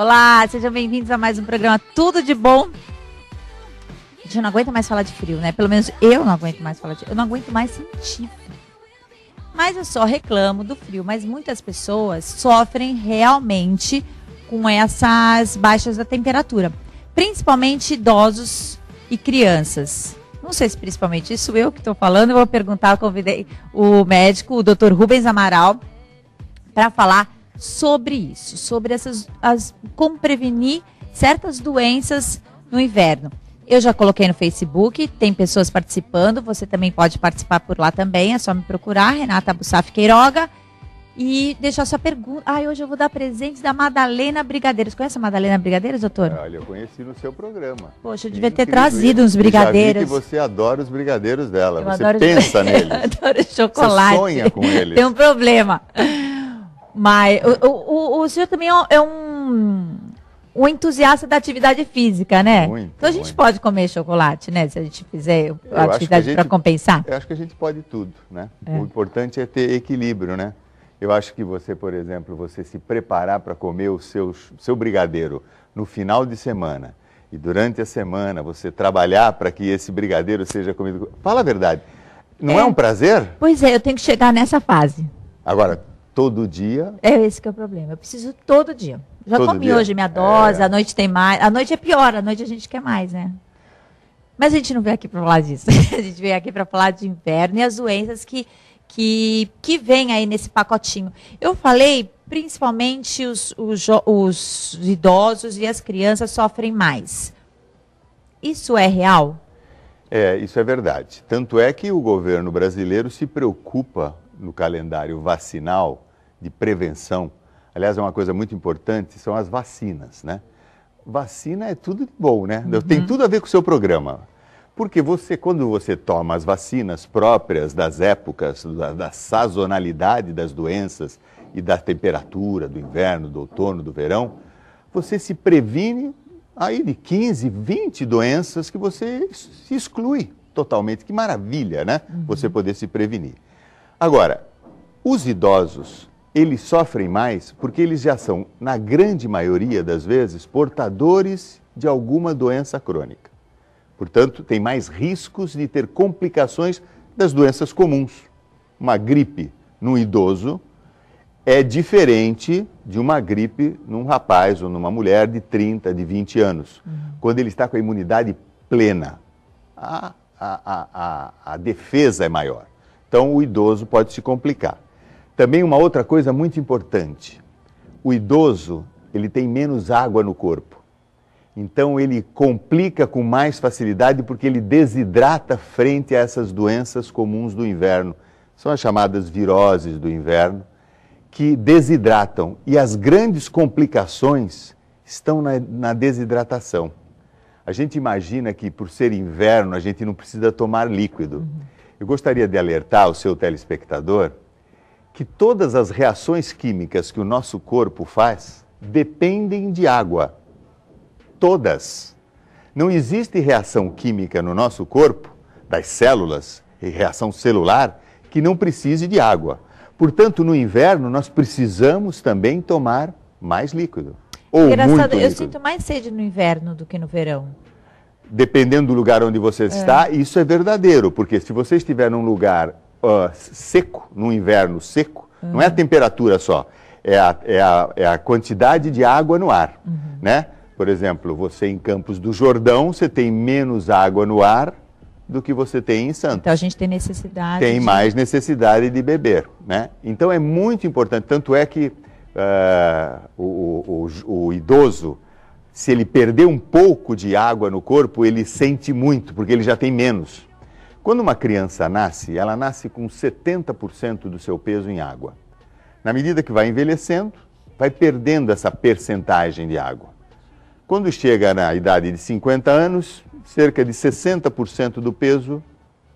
Olá, sejam bem-vindos a mais um programa Tudo de Bom. A gente não aguenta mais falar de frio, né? Pelo menos eu não aguento mais falar de Eu não aguento mais sentir Mas eu só reclamo do frio. Mas muitas pessoas sofrem realmente com essas baixas da temperatura. Principalmente idosos e crianças. Não sei se principalmente isso eu que estou falando. Eu vou perguntar, convidei o médico, o Dr. Rubens Amaral, para falar sobre isso, sobre essas, as, como prevenir certas doenças no inverno. Eu já coloquei no Facebook, tem pessoas participando, você também pode participar por lá também, é só me procurar, Renata Bussaf Queiroga, e deixar sua pergunta. Ah, hoje eu vou dar presente da Madalena Brigadeiros. Conhece a Madalena Brigadeiros, doutor? Olha, eu conheci no seu programa. Poxa, eu devia ter trazido uns brigadeiros. Já vi que você adora os brigadeiros dela, eu você pensa os... neles. eu adoro chocolate. Você sonha com eles. tem um problema. Mas o, o, o senhor também é, é um, um entusiasta da atividade física, né? Muito, então a gente muito. pode comer chocolate, né? Se a gente fizer a atividade para compensar. Eu acho que a gente pode tudo, né? É. O importante é ter equilíbrio, né? Eu acho que você, por exemplo, você se preparar para comer o seu, seu brigadeiro no final de semana e durante a semana você trabalhar para que esse brigadeiro seja comido. Fala a verdade. Não é, é um prazer? Pois é, eu tenho que chegar nessa fase. Agora, Todo dia? É esse que é o problema. Eu preciso todo dia. Já todo comi dia. hoje minha dose, é. à noite tem mais. À noite é pior, à noite a gente quer mais, né? Mas a gente não veio aqui para falar disso. a gente veio aqui para falar de inverno e as doenças que, que, que vêm aí nesse pacotinho. Eu falei, principalmente os, os, os idosos e as crianças sofrem mais. Isso é real? É, isso é verdade. Tanto é que o governo brasileiro se preocupa no calendário vacinal de prevenção. Aliás, é uma coisa muito importante, são as vacinas, né? Vacina é tudo de bom, né? Uhum. Tem tudo a ver com o seu programa. Porque você, quando você toma as vacinas próprias das épocas, da, da sazonalidade das doenças e da temperatura, do inverno, do outono, do verão, você se previne aí de 15, 20 doenças que você se exclui totalmente. Que maravilha, né? Uhum. Você poder se prevenir. Agora, os idosos, eles sofrem mais porque eles já são, na grande maioria das vezes, portadores de alguma doença crônica. Portanto, tem mais riscos de ter complicações das doenças comuns. Uma gripe num idoso é diferente de uma gripe num rapaz ou numa mulher de 30, de 20 anos, uhum. quando ele está com a imunidade plena. A, a, a, a defesa é maior. Então, o idoso pode se complicar. Também uma outra coisa muito importante. O idoso, ele tem menos água no corpo. Então, ele complica com mais facilidade porque ele desidrata frente a essas doenças comuns do inverno. São as chamadas viroses do inverno, que desidratam. E as grandes complicações estão na, na desidratação. A gente imagina que, por ser inverno, a gente não precisa tomar líquido. Uhum. Eu gostaria de alertar o seu telespectador que todas as reações químicas que o nosso corpo faz dependem de água. Todas. Não existe reação química no nosso corpo, das células, e reação celular, que não precise de água. Portanto, no inverno, nós precisamos também tomar mais líquido. Ou Engraçado, muito líquido. eu sinto mais sede no inverno do que no verão dependendo do lugar onde você é. está, isso é verdadeiro, porque se você estiver num lugar uh, seco, num inverno seco, uhum. não é a uhum. temperatura só, é a, é a, é a quantidade de água no ar, uhum. né? Por exemplo, você em Campos do Jordão, você tem menos água no ar do que você tem em Santos. Então a gente tem necessidade. Tem de... mais necessidade de beber, né? Então é muito importante, tanto é que uh, o, o, o, o idoso se ele perder um pouco de água no corpo, ele sente muito, porque ele já tem menos. Quando uma criança nasce, ela nasce com 70% do seu peso em água. Na medida que vai envelhecendo, vai perdendo essa percentagem de água. Quando chega na idade de 50 anos, cerca de 60% do peso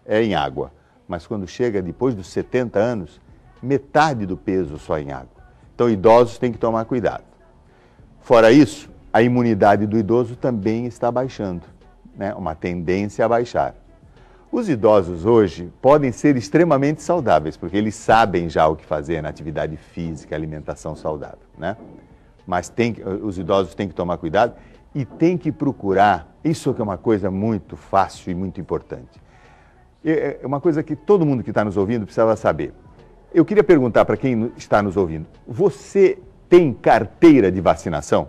é em água. Mas quando chega depois dos 70 anos, metade do peso só em água. Então, idosos têm que tomar cuidado. Fora isso, a imunidade do idoso também está baixando, né? uma tendência a baixar. Os idosos hoje podem ser extremamente saudáveis, porque eles sabem já o que fazer na atividade física, alimentação saudável, né? Mas tem, os idosos têm que tomar cuidado e têm que procurar, isso que é uma coisa muito fácil e muito importante. É, é uma coisa que todo mundo que está nos ouvindo precisava saber. Eu queria perguntar para quem está nos ouvindo, você tem carteira de vacinação?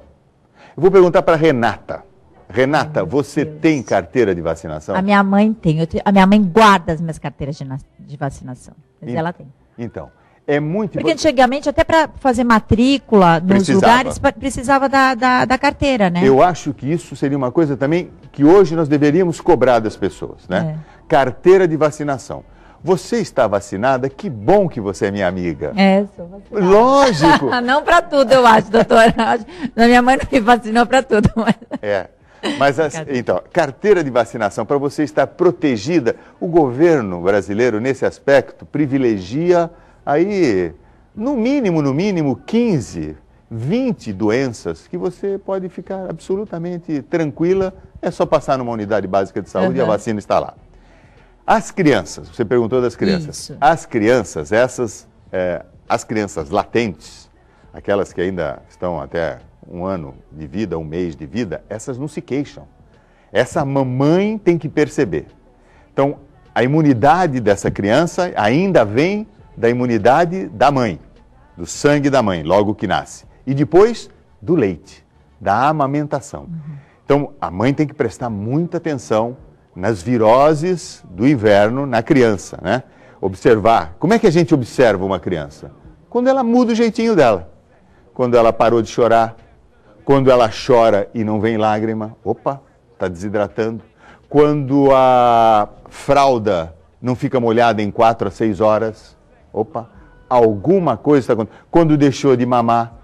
Eu vou perguntar para Renata. Renata, você Deus. tem carteira de vacinação? A minha mãe tem. A minha mãe guarda as minhas carteiras de, de vacinação. Mas e... ela tem. Então, é muito Porque antigamente, até para fazer matrícula nos precisava. lugares, precisava da, da, da, carteira, né? Eu acho que isso seria uma coisa também que hoje nós deveríamos cobrar das pessoas, né? É. Carteira de vacinação. Você está vacinada? Que bom que você é minha amiga. É, sou vacinada. Lógico. não para tudo, eu acho, doutora. minha mãe não me vacinou para tudo. Mas... É. Mas, então, carteira de vacinação, para você estar protegida, o governo brasileiro, nesse aspecto, privilegia aí, no mínimo, no mínimo, 15, 20 doenças que você pode ficar absolutamente tranquila, é só passar numa unidade básica de saúde uhum. e a vacina está lá. As crianças, você perguntou das crianças. Isso. As crianças, essas, é, as crianças latentes, aquelas que ainda estão até um ano de vida, um mês de vida, essas não se queixam. Essa mamãe tem que perceber. Então, a imunidade dessa criança ainda vem da imunidade da mãe, do sangue da mãe, logo que nasce. E depois, do leite, da amamentação. Uhum. Então, a mãe tem que prestar muita atenção nas viroses do inverno na criança, né? Observar. Como é que a gente observa uma criança? Quando ela muda o jeitinho dela. Quando ela parou de chorar. Quando ela chora e não vem lágrima. Opa, está desidratando. Quando a fralda não fica molhada em quatro a seis horas. Opa, alguma coisa está acontecendo. Quando deixou de mamar.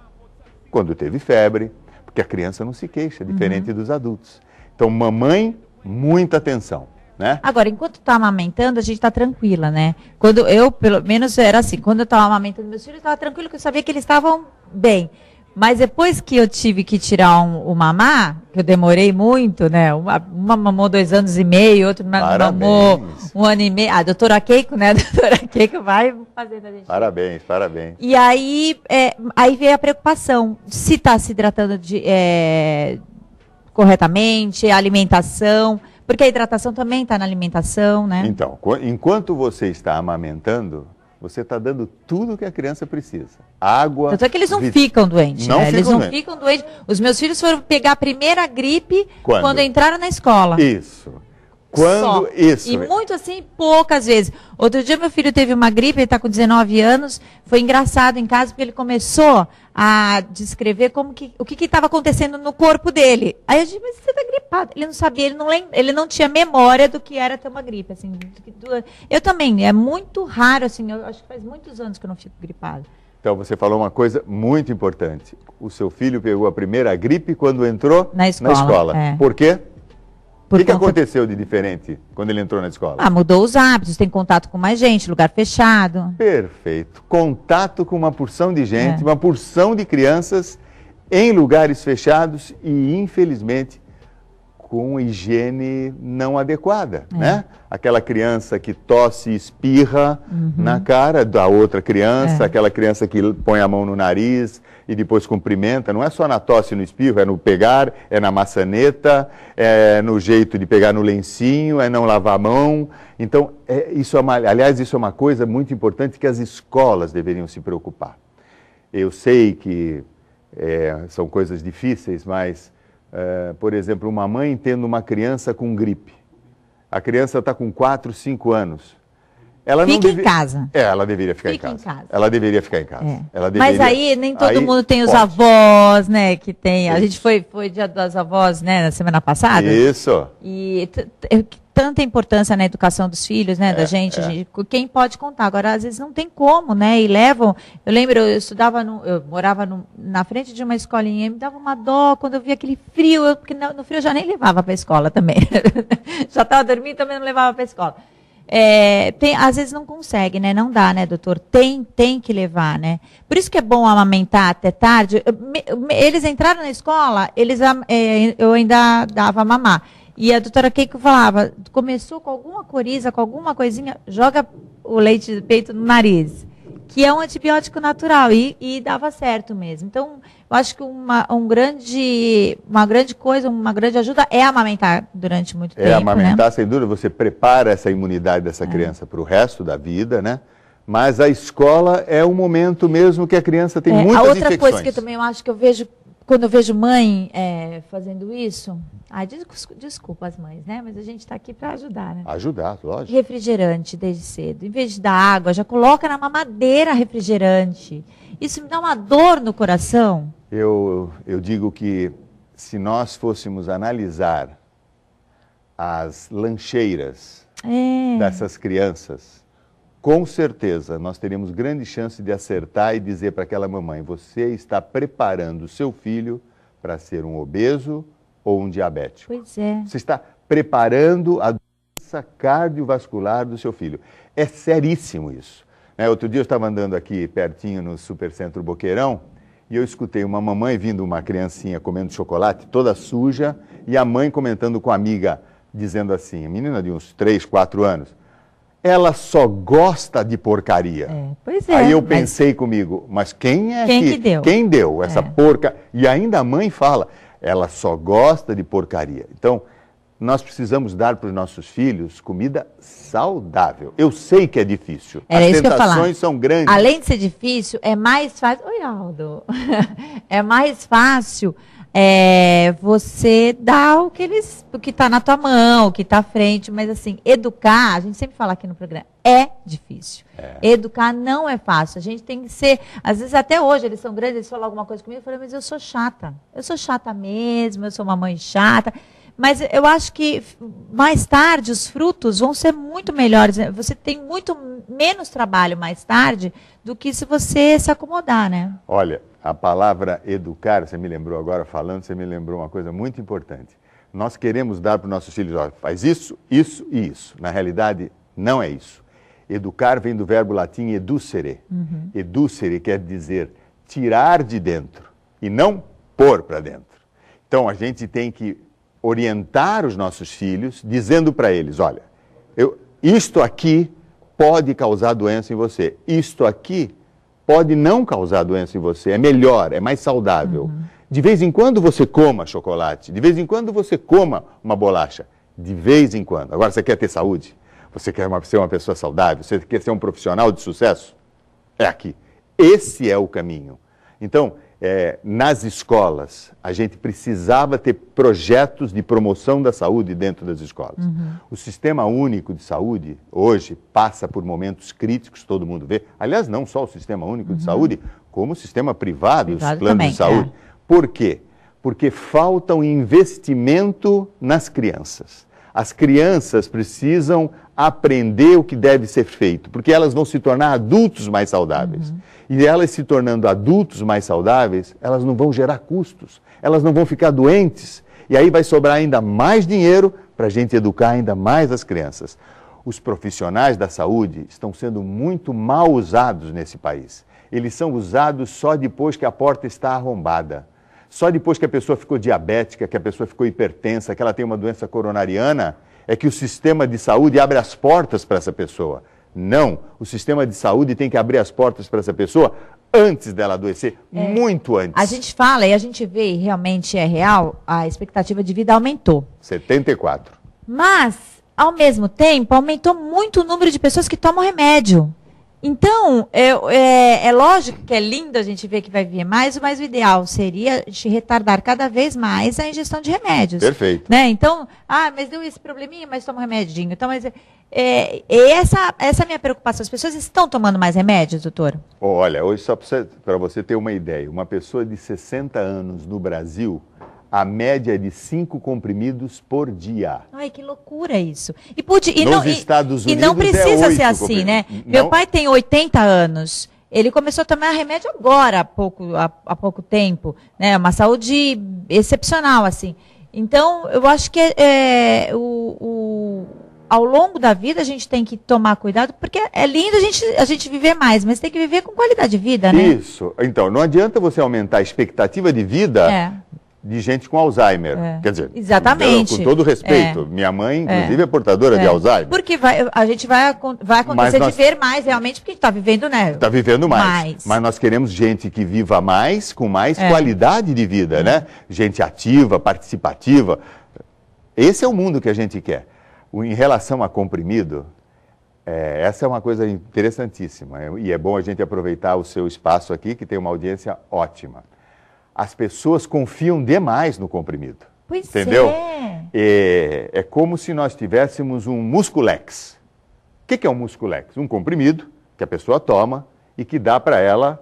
Quando teve febre. Porque a criança não se queixa, diferente uhum. dos adultos. Então, mamãe muita atenção. Né? Agora, enquanto está amamentando, a gente está tranquila, né? Quando eu, pelo menos, era assim, quando eu estava amamentando meus filhos, eu estava tranquilo, porque eu sabia que eles estavam bem. Mas depois que eu tive que tirar um, o mamá, que eu demorei muito, né? Uma, uma mamou dois anos e meio, outra parabéns. mamou um ano e meio. A doutora Keiko, né? A doutora Keiko vai fazendo a gente. Parabéns, parabéns. E aí, é, aí veio a preocupação. Se está se hidratando de, é, corretamente, a alimentação, porque a hidratação também está na alimentação, né? Então, enquanto você está amamentando, você está dando tudo que a criança precisa. Água. Tanto é que eles não vit... ficam doentes. Não né? ficam eles não ficam doentes. Os meus filhos foram pegar a primeira gripe quando, quando entraram na escola. Isso. Quando só. isso. E muito assim, poucas vezes. Outro dia meu filho teve uma gripe, ele está com 19 anos. Foi engraçado em casa porque ele começou a descrever como que, o que estava acontecendo no corpo dele. Aí eu disse, mas você está gripado. Ele não sabia, ele não, lembra, ele não tinha memória do que era ter uma gripe. Assim, eu também, é muito raro, assim, eu acho que faz muitos anos que eu não fico gripado. Então você falou uma coisa muito importante. O seu filho pegou a primeira gripe quando entrou na escola. Na escola. É. Por quê? O que, que aconteceu de diferente quando ele entrou na escola? Ah, mudou os hábitos, tem contato com mais gente, lugar fechado. Perfeito. Contato com uma porção de gente, é. uma porção de crianças em lugares fechados e, infelizmente, com higiene não adequada, é. né? Aquela criança que tosse e espirra uhum. na cara da outra criança, é. aquela criança que põe a mão no nariz e depois cumprimenta, não é só na tosse e no espirro, é no pegar, é na maçaneta, é no jeito de pegar no lencinho, é não lavar a mão. Então, é, isso é uma, aliás, isso é uma coisa muito importante que as escolas deveriam se preocupar. Eu sei que é, são coisas difíceis, mas é, por exemplo, uma mãe tendo uma criança com gripe. A criança está com 4, 5 anos. Ela Fica deve... em casa. É, ela deveria ficar em casa. em casa. Ela deveria ficar em casa. É. Deveria... Mas aí nem todo aí, mundo tem os avós, né? Que tem. A gente foi, foi dia das avós, né? Na semana passada. Isso. E tanta importância na educação dos filhos, né? É, da gente, é. gente, Quem pode contar? Agora, às vezes não tem como, né? E levam. Eu lembro, eu estudava, no, eu morava no, na frente de uma escolinha e me dava uma dó quando eu via aquele frio, eu, porque no, no frio eu já nem levava para a escola também. já estava dormindo também não levava para a escola. É, tem, às vezes não consegue, né? Não dá, né, doutor? Tem, tem que levar, né? Por isso que é bom amamentar até tarde. Eles entraram na escola, eles, é, eu ainda dava mamar. E a doutora Keiko falava, começou com alguma coriza, com alguma coisinha, joga o leite do peito no nariz que é um antibiótico natural e, e dava certo mesmo. Então, eu acho que uma, um grande, uma grande coisa, uma grande ajuda é amamentar durante muito é tempo. É amamentar, né? sem dúvida, você prepara essa imunidade dessa é. criança para o resto da vida, né? Mas a escola é o momento mesmo que a criança tem é, muitas infecções. A outra infecções. coisa que eu também acho que eu vejo quando eu vejo mãe é, fazendo isso, ah, desculpa as mães, né? Mas a gente está aqui para ajudar, né? Ajudar, lógico. Refrigerante desde cedo. Em vez de dar água, já coloca na mamadeira refrigerante. Isso me dá uma dor no coração. Eu, eu digo que se nós fôssemos analisar as lancheiras é. dessas crianças, com certeza nós teremos grande chance de acertar e dizer para aquela mamãe: você está preparando o seu filho para ser um obeso ou um diabético. Pois é. Você está preparando a doença cardiovascular do seu filho. É seríssimo isso. Né? outro dia eu estava andando aqui pertinho no Supercentro Boqueirão e eu escutei uma mamãe vindo uma criancinha comendo chocolate toda suja e a mãe comentando com a amiga, dizendo assim: menina de uns 3, 4 anos ela só gosta de porcaria. É, pois é. Aí eu pensei mas... comigo, mas quem é quem que, que deu? Quem deu essa é. porca? E ainda a mãe fala, ela só gosta de porcaria. Então, nós precisamos dar para os nossos filhos comida saudável. Eu sei que é difícil. Era As tentações são grandes. Além de ser difícil, é mais fácil. Oi, Aldo. é mais fácil é, você dá o que eles, o que está na tua mão, o que está à frente, mas assim, educar, a gente sempre fala aqui no programa, é difícil. É. Educar não é fácil. A gente tem que ser, às vezes até hoje eles são grandes, eles falam alguma coisa comigo, eu falo, mas eu sou chata, eu sou chata mesmo, eu sou uma mãe chata. Mas eu acho que mais tarde os frutos vão ser muito melhores. Né? Você tem muito menos trabalho mais tarde do que se você se acomodar, né? Olha, a palavra educar, você me lembrou agora falando, você me lembrou uma coisa muito importante. Nós queremos dar para os nossos filhos, ó, faz isso, isso e isso. Na realidade, não é isso. Educar vem do verbo latim educere. Uhum. Educere quer dizer tirar de dentro e não pôr para dentro. Então a gente tem que orientar os nossos filhos, dizendo para eles: olha, eu, isto aqui pode causar doença em você, isto aqui pode não causar doença em você. É melhor, é mais saudável. Uhum. De vez em quando você coma chocolate, de vez em quando você coma uma bolacha. De vez em quando. Agora, você quer ter saúde? Você quer uma, ser uma pessoa saudável? Você quer ser um profissional de sucesso? É aqui. Esse é o caminho. Então, é, nas escolas, a gente precisava ter projetos de promoção da saúde dentro das escolas. Uhum. O sistema único de saúde, hoje, passa por momentos críticos, todo mundo vê. Aliás, não só o sistema único uhum. de saúde, como o sistema privado, privado os planos também, de é. saúde. É. Por quê? Porque falta um investimento nas crianças. As crianças precisam aprender o que deve ser feito, porque elas vão se tornar adultos mais saudáveis. Uhum. E elas se tornando adultos mais saudáveis, elas não vão gerar custos, elas não vão ficar doentes. E aí vai sobrar ainda mais dinheiro para a gente educar ainda mais as crianças. Os profissionais da saúde estão sendo muito mal usados nesse país. Eles são usados só depois que a porta está arrombada. Só depois que a pessoa ficou diabética, que a pessoa ficou hipertensa, que ela tem uma doença coronariana, é que o sistema de saúde abre as portas para essa pessoa. Não, o sistema de saúde tem que abrir as portas para essa pessoa antes dela adoecer, é. muito antes. A gente fala e a gente vê, e realmente é real, a expectativa de vida aumentou. 74. Mas, ao mesmo tempo, aumentou muito o número de pessoas que tomam remédio. Então, é, é, é, lógico que é lindo a gente ver que vai vir mais, mas o ideal seria a gente retardar cada vez mais a ingestão de remédios. Perfeito. Né? Então, ah, mas deu esse probleminha, mas toma um remedinho. Então, mas, é, é essa, essa é a minha preocupação. As pessoas estão tomando mais remédios, doutor? Olha, hoje, só para você ter uma ideia, uma pessoa de 60 anos no Brasil, a média de cinco comprimidos por dia. Ai, que loucura isso. E, pude, e Nos não, Estados e, Unidos e é não precisa é ser assim, né? Não. Meu pai tem 80 anos. Ele começou a tomar remédio agora, há pouco, há, há pouco tempo. Né? Uma saúde excepcional, assim. Então, eu acho que é, é, o, o, ao longo da vida a gente tem que tomar cuidado, porque é lindo a gente, a gente viver mais, mas tem que viver com qualidade de vida, né? Isso. Então, não adianta você aumentar a expectativa de vida é de gente com Alzheimer. É. Quer dizer, exatamente. com todo respeito, é. minha mãe, é. inclusive, é, é portadora de é. Alzheimer. Porque vai, a gente vai, vai acontecer nós, de ver mais, realmente, porque a gente está vivendo, né? Está vivendo mais. mais. Mas nós queremos gente que viva mais, com mais é. qualidade de vida, né? Gente ativa, participativa. Esse é o mundo que a gente quer. Em relação a comprimido, é, essa é uma coisa interessantíssima e é bom a gente aproveitar o seu espaço aqui, que tem uma audiência ótima as pessoas confiam demais no comprimido. Pois entendeu? É. é, é como se nós tivéssemos um musculex. O que, que é um musculex? Um comprimido que a pessoa toma e que dá para ela,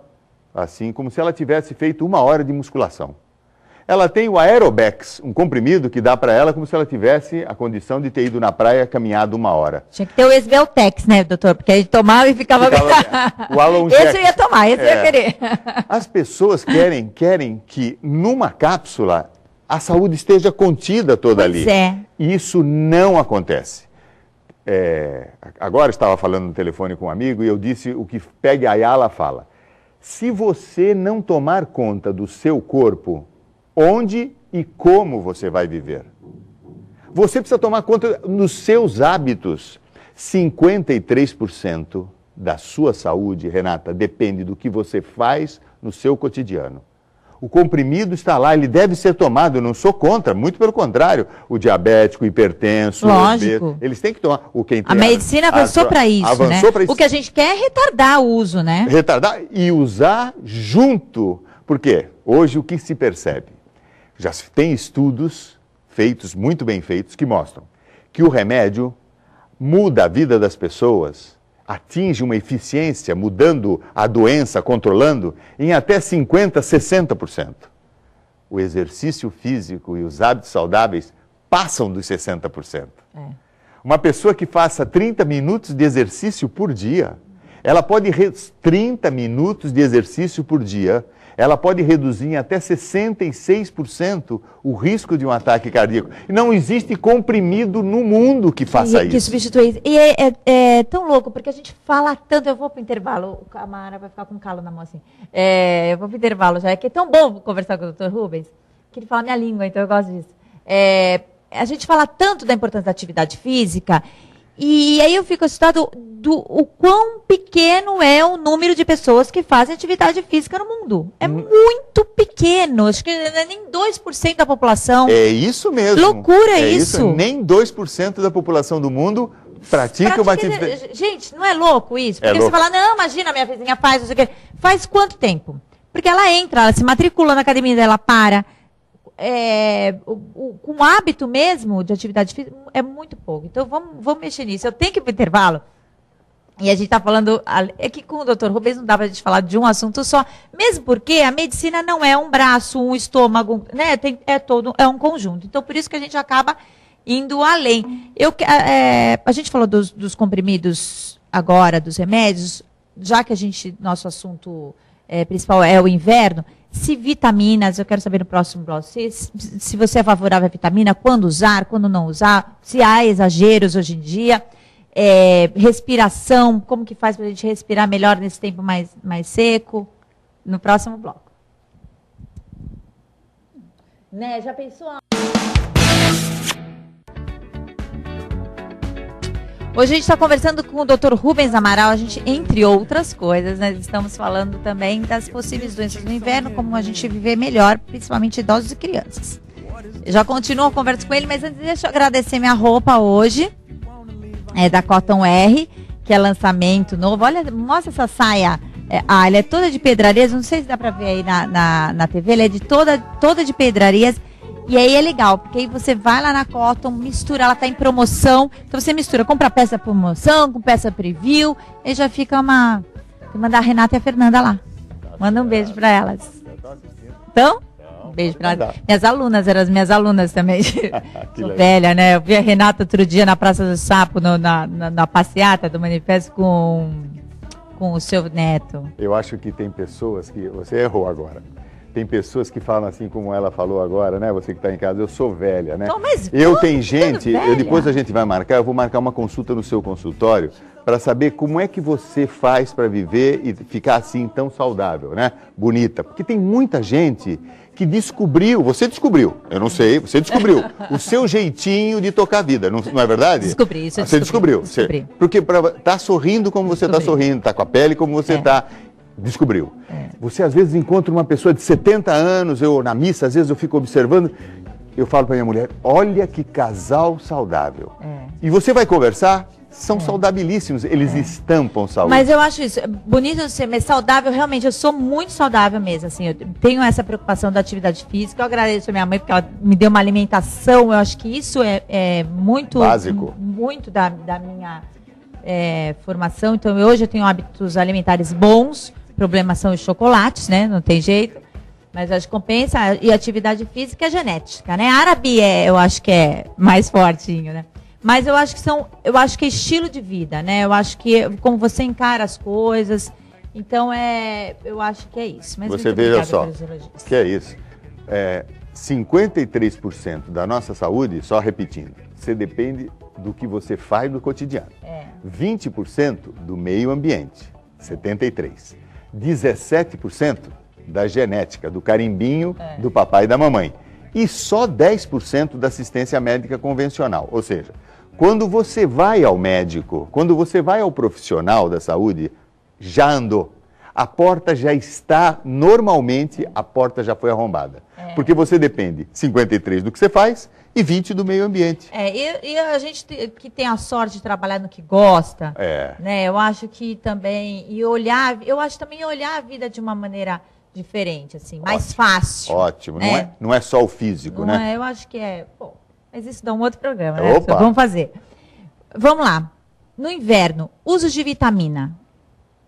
assim, como se ela tivesse feito uma hora de musculação. Ela tem o Aerobex, um comprimido que dá para ela como se ela tivesse a condição de ter ido na praia caminhado uma hora. Tinha que ter o Esbeltex, né, doutor? Porque aí tomava e ficava... ficava o Alongex. É esse eu ia tomar, esse é. eu ia querer. As pessoas querem, querem que numa cápsula a saúde esteja contida toda pois ali. É. Isso não acontece. É, agora estava falando no telefone com um amigo e eu disse o que Peg Ayala fala. Se você não tomar conta do seu corpo, onde e como você vai viver. Você precisa tomar conta nos seus hábitos. 53% da sua saúde, Renata, depende do que você faz no seu cotidiano. O comprimido está lá, ele deve ser tomado. Eu não sou contra, muito pelo contrário. O diabético, o hipertenso, Lógico. Obeso, eles têm que tomar. O quem a medicina avançou para isso, né? avançou né? isso. O que a gente quer é retardar o uso, né? Retardar e usar junto. Por quê? Hoje o que se percebe? Já se tem estudos feitos, muito bem feitos, que mostram que o remédio muda a vida das pessoas, atinge uma eficiência, mudando a doença, controlando, em até 50%, 60%. O exercício físico e os hábitos saudáveis passam dos 60%. É. Uma pessoa que faça 30 minutos de exercício por dia, ela pode 30 minutos de exercício por dia, ela pode reduzir em até 66% o risco de um ataque cardíaco. E não existe comprimido no mundo que faça é que, isso. Que isso. E é, é, é, tão louco, porque a gente fala tanto. Eu vou para o intervalo, o Camara vai ficar com calo na mão assim. É, eu vou para o intervalo já, é que é tão bom conversar com o Dr. Rubens, que ele fala minha língua, então eu gosto disso. É, a gente fala tanto da importância da atividade física e aí eu fico assustado do o quão pequeno é o número de pessoas que fazem atividade física no mundo. É hum. muito pequeno. Acho que é nem 2% da população. É isso mesmo. Loucura é isso. isso. Nem 2% da população do mundo pratica, pratica uma atividade. Gente, não é louco isso? É Porque é louco. você fala, não, imagina, minha vizinha faz, não sei o quê. Faz quanto tempo? Porque ela entra, ela se matricula na academia, ela para é, o, o, com hábito mesmo de atividade física é muito pouco. Então vamos, vamos mexer nisso. Eu tenho que ir para intervalo. E a gente está falando. É que com o doutor Rubens não dá para a gente falar de um assunto só, mesmo porque a medicina não é um braço, um estômago, né? Tem, é todo, é um conjunto. Então por isso que a gente acaba indo além. Eu, é, a gente falou dos, dos comprimidos agora, dos remédios, já que a gente, nosso assunto é, principal é o inverno. Se vitaminas, eu quero saber no próximo bloco, se, se você é favorável à vitamina, quando usar, quando não usar, se há exageros hoje em dia, é, respiração, como que faz para a gente respirar melhor nesse tempo mais, mais seco, no próximo bloco. Né, já pensou? Hoje a gente está conversando com o Dr. Rubens Amaral, a gente, entre outras coisas, né, estamos falando também das possíveis doenças no inverno, como a gente viver melhor, principalmente idosos e crianças. Eu já continuo a conversa com ele, mas antes deixa eu agradecer minha roupa hoje, é da Cotton R, que é lançamento novo. Olha, mostra essa saia. É, ah, ela é toda de pedrarias, não sei se dá para ver aí na, na, na TV, ela é de toda, toda de pedrarias e aí é legal, porque aí você vai lá na Cotton, mistura, ela tá em promoção. Então você mistura, compra peça promoção, com peça preview, e já fica uma. Tem mandar a Renata e a Fernanda lá. Manda um beijo para elas. Então? Um beijo para elas. Tá. Minhas alunas, eram as minhas alunas também. Sou velha, né? Eu vi a Renata outro dia na Praça do Sapo, no, na, na, na passeata do manifesto com, com o seu neto. Eu acho que tem pessoas que. Você errou agora. Tem pessoas que falam assim como ela falou agora, né? Você que está em casa, eu sou velha, né? Não, mas eu tenho gente, eu, depois a gente vai marcar, eu vou marcar uma consulta no seu consultório para saber como é que você faz para viver e ficar assim tão saudável, né? Bonita. Porque tem muita gente que descobriu, você descobriu, eu não sei, você descobriu o seu jeitinho de tocar a vida, não, não é verdade? Descobri, isso Você descobri, descobriu. Descobri. Você, porque para tá sorrindo como você está tá sorrindo, tá com a pele como você é. tá descobriu. É. Você às vezes encontra uma pessoa de 70 anos, eu na missa, às vezes eu fico observando, eu falo para minha mulher, olha que casal saudável. É. E você vai conversar, são é. saudabilíssimos, eles é. estampam saúde. Mas eu acho isso é bonito ser mas saudável, realmente, eu sou muito saudável mesmo, assim, eu tenho essa preocupação da atividade física, eu agradeço a minha mãe porque ela me deu uma alimentação, eu acho que isso é, é muito... Básico. Muito da, da minha é, formação, então hoje eu tenho hábitos alimentares bons, problemas são os chocolates, né? Não tem jeito. Mas acho que compensa. E atividade física é genética, né? Árabe é, eu acho que é mais fortinho, né? Mas eu acho que são, eu acho que é estilo de vida, né? Eu acho que é como você encara as coisas. Então é, eu acho que é isso. Mas você veja só, que é isso. É, 53% da nossa saúde, só repetindo, você depende do que você faz no cotidiano. É. 20% do meio ambiente, 73%. 17% da genética, do carimbinho é. do papai e da mamãe. E só 10% da assistência médica convencional. Ou seja, quando você vai ao médico, quando você vai ao profissional da saúde, já andou. A porta já está, normalmente, a porta já foi arrombada. É. Porque você depende 53 do que você faz e 20 do meio ambiente. É, e, e a gente que tem a sorte de trabalhar no que gosta, é. né? Eu acho que também e olhar, eu acho também olhar a vida de uma maneira diferente, assim, mais ótimo, fácil. Ótimo, né? não, é. é, não é só o físico, não né? É, eu acho que é. Bom, mas isso dá um outro programa, né? Opa. Vamos fazer. Vamos lá. No inverno, uso de vitamina.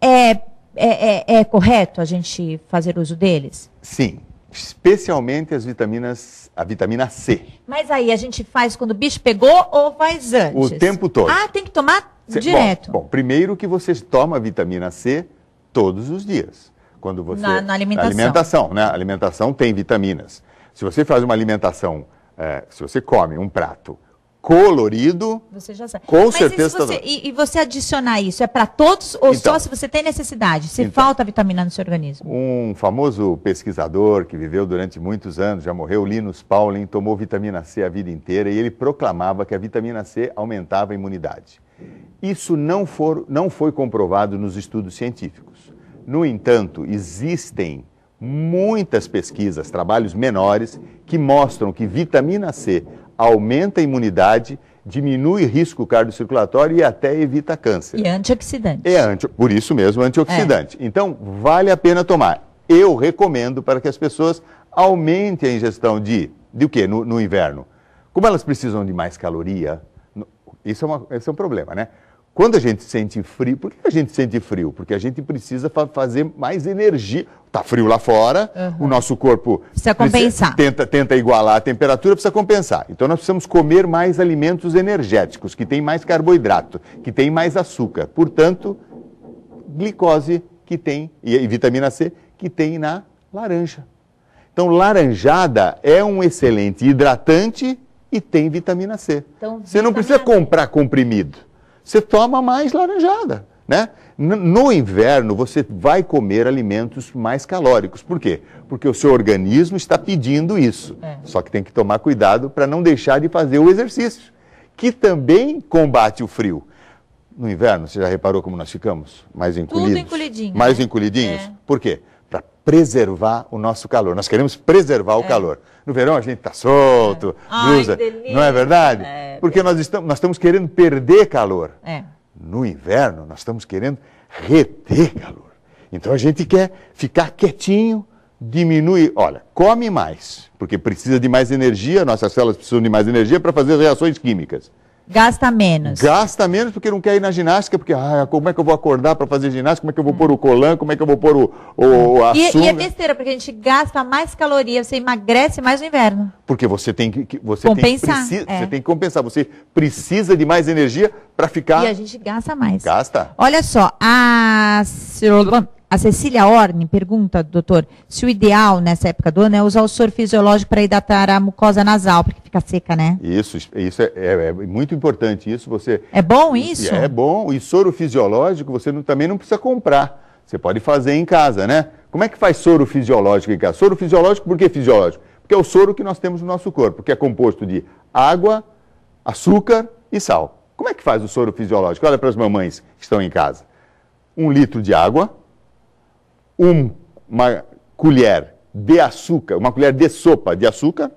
É, é, é, é correto a gente fazer uso deles? Sim, especialmente as vitaminas, a vitamina C. Mas aí a gente faz quando o bicho pegou ou faz antes? O tempo todo. Ah, tem que tomar direto. Bom, bom, primeiro que você toma vitamina C todos os dias. Quando você na, na alimentação. alimentação, né? A alimentação tem vitaminas. Se você faz uma alimentação, é, se você come um prato colorido. Você já sabe. Com Mas certeza. E, tá você, tá... e, e, você adicionar isso, é para todos ou então, só se você tem necessidade, se então, falta vitamina no seu organismo? Um famoso pesquisador que viveu durante muitos anos, já morreu, Linus Pauling, tomou vitamina C a vida inteira e ele proclamava que a vitamina C aumentava a imunidade. Isso não, for, não foi comprovado nos estudos científicos. No entanto, existem muitas pesquisas, trabalhos menores, que mostram que vitamina C aumenta a imunidade, diminui risco cardiocirculatório e até evita câncer. E antioxidante. É anti, por isso mesmo, antioxidante. É. Então, vale a pena tomar. Eu recomendo para que as pessoas aumentem a ingestão de, de o quê? No, no inverno. Como elas precisam de mais caloria, isso é, uma, isso é um problema, né? Quando a gente sente frio, por que a gente sente frio? Porque a gente precisa fa fazer mais energia. Está frio lá fora, uhum. o nosso corpo precisa compensar. Precisa, tenta, tenta igualar a temperatura, precisa compensar. Então nós precisamos comer mais alimentos energéticos, que tem mais carboidrato, que tem mais açúcar. Portanto, glicose que tem, e, e vitamina C, que tem na laranja. Então, laranjada é um excelente hidratante e tem vitamina C. Então, Você não precisa comprar comprimido você toma mais laranjada, né? No inverno, você vai comer alimentos mais calóricos. Por quê? Porque o seu organismo está pedindo isso. É. Só que tem que tomar cuidado para não deixar de fazer o exercício, que também combate o frio. No inverno, você já reparou como nós ficamos? Mais encolhidos. Mais né? encolhidinhos. É. Por quê? preservar o nosso calor. Nós queremos preservar o é. calor. No verão a gente está solto, é. blusa, Ai, não é verdade? É, Porque nós estamos, nós estamos querendo perder calor. É. No inverno nós estamos querendo reter calor. Então a gente quer ficar quietinho, diminui, olha, come mais, porque precisa de mais energia, nossas células precisam de mais energia para fazer reações químicas. Gasta menos. Gasta menos porque não quer ir na ginástica, porque ah, como é que eu vou acordar para fazer ginástica? Como é que eu vou pôr o colan? Como é que eu vou pôr o, o a e, e é besteira, porque a gente gasta mais calorias, você emagrece mais no inverno. Porque você tem que você compensar. Tem, precisa, é. Você tem que compensar. Você precisa de mais energia para ficar. E a gente gasta mais. Gasta. Olha só, a, a Cecília Orne pergunta, doutor, se o ideal nessa época do ano é usar o soro fisiológico para hidratar a mucosa nasal, porque fica seca, né? Isso, isso é, é, é muito importante. Isso você. É bom isso? É, bom. E soro fisiológico você não, também não precisa comprar. Você pode fazer em casa, né? Como é que faz soro fisiológico em casa? Soro fisiológico, por que fisiológico? Porque é o soro que nós temos no nosso corpo, que é composto de água, açúcar e sal. Como é que faz o soro fisiológico? Olha para as mamães que estão em casa. Um litro de água, um, uma colher de açúcar, uma colher de sopa de açúcar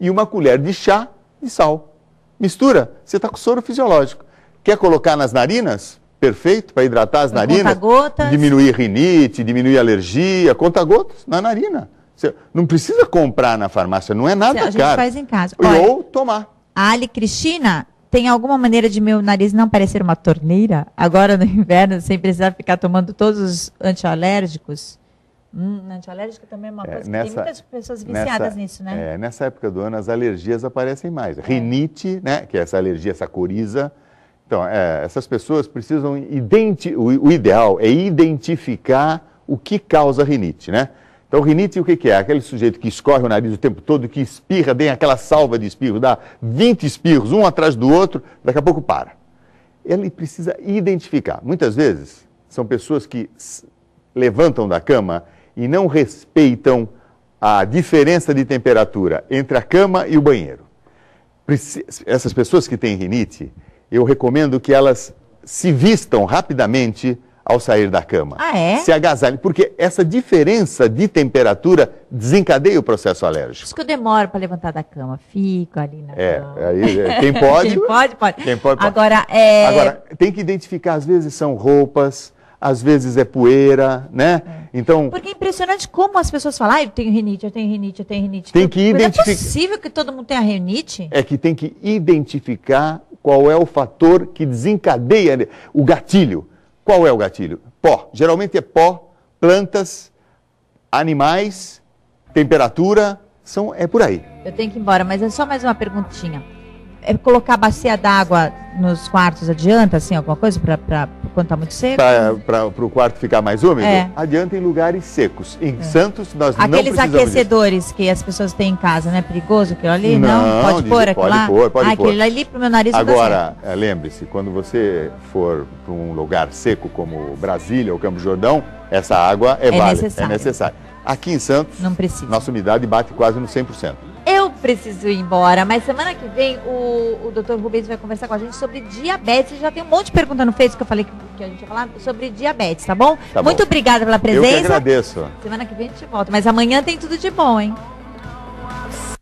e uma colher de chá de sal. Mistura, você está com soro fisiológico. Quer colocar nas narinas? Perfeito, para hidratar as narinas. Conta-gotas. Diminuir rinite, diminuir alergia, conta-gotas na narina. Você não precisa comprar na farmácia, não é nada caro. A gente caro. faz em casa. Olha, ou tomar. A Ali Cristina tem alguma maneira de meu nariz não parecer uma torneira agora no inverno, sem precisar ficar tomando todos os antialérgicos? Hum, antialérgico também é uma é, coisa nessa, que tem muitas pessoas viciadas nessa, nisso, né? É, nessa época do ano as alergias aparecem mais. É. Rinite, né, que é essa alergia, essa coriza. Então, é, essas pessoas precisam... Identi o, o ideal é identificar o que causa rinite, né? Então, rinite, o que é? Aquele sujeito que escorre o nariz o tempo todo, que espirra, tem aquela salva de espirros, dá 20 espirros, um atrás do outro, daqui a pouco para. Ele precisa identificar. Muitas vezes, são pessoas que levantam da cama e não respeitam a diferença de temperatura entre a cama e o banheiro. Essas pessoas que têm rinite, eu recomendo que elas se vistam rapidamente ao sair da cama. Ah, é? Se agasalhe, porque essa diferença de temperatura desencadeia o processo alérgico. Por isso que eu demoro para levantar da cama, fico ali na é, cama. Aí, é, quem pode... quem pode, pode. Quem pode, pode. Agora, é... Agora, tem que identificar, às vezes são roupas, às vezes é poeira, né? É. Então... Porque é impressionante como as pessoas falam, ah, eu tenho rinite, eu tenho rinite, eu tenho rinite. Tem que identificar... é possível que todo mundo tenha rinite? É que tem que identificar qual é o fator que desencadeia o gatilho. Qual é o gatilho? Pó. Geralmente é pó, plantas, animais, temperatura, são, é por aí. Eu tenho que ir embora, mas é só mais uma perguntinha é colocar bacia d'água nos quartos adianta, assim, alguma coisa para quando está muito seco? Para o quarto ficar mais úmido? É. Adianta em lugares secos. Em é. Santos nós Aqueles não precisamos Aqueles aquecedores disso. que as pessoas têm em casa, né? Perigoso aquilo ali? Não, não pode pôr aquilo lá? Pode pôr, pode ah, pôr. Aquele ali para o meu nariz Agora, é, lembre-se, quando você for para um lugar seco como Brasília ou Campo Jordão, essa água é, é válida, necessário. é necessária. Aqui em Santos, nossa umidade bate quase no 100%. Eu preciso ir embora, mas semana que vem o, o doutor Rubens vai conversar com a gente sobre diabetes. Já tem um monte de pergunta no Facebook que eu falei que, que a gente ia falar sobre diabetes, tá bom? Tá Muito bom. obrigada pela presença. Eu que agradeço. Semana que vem a gente volta, mas amanhã tem tudo de bom, hein?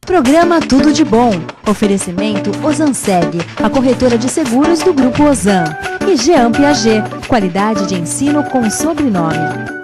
Programa Tudo de Bom. Oferecimento Ozanseg, a corretora de seguros do Grupo Ozan. E Jean Piaget, qualidade de ensino com sobrenome.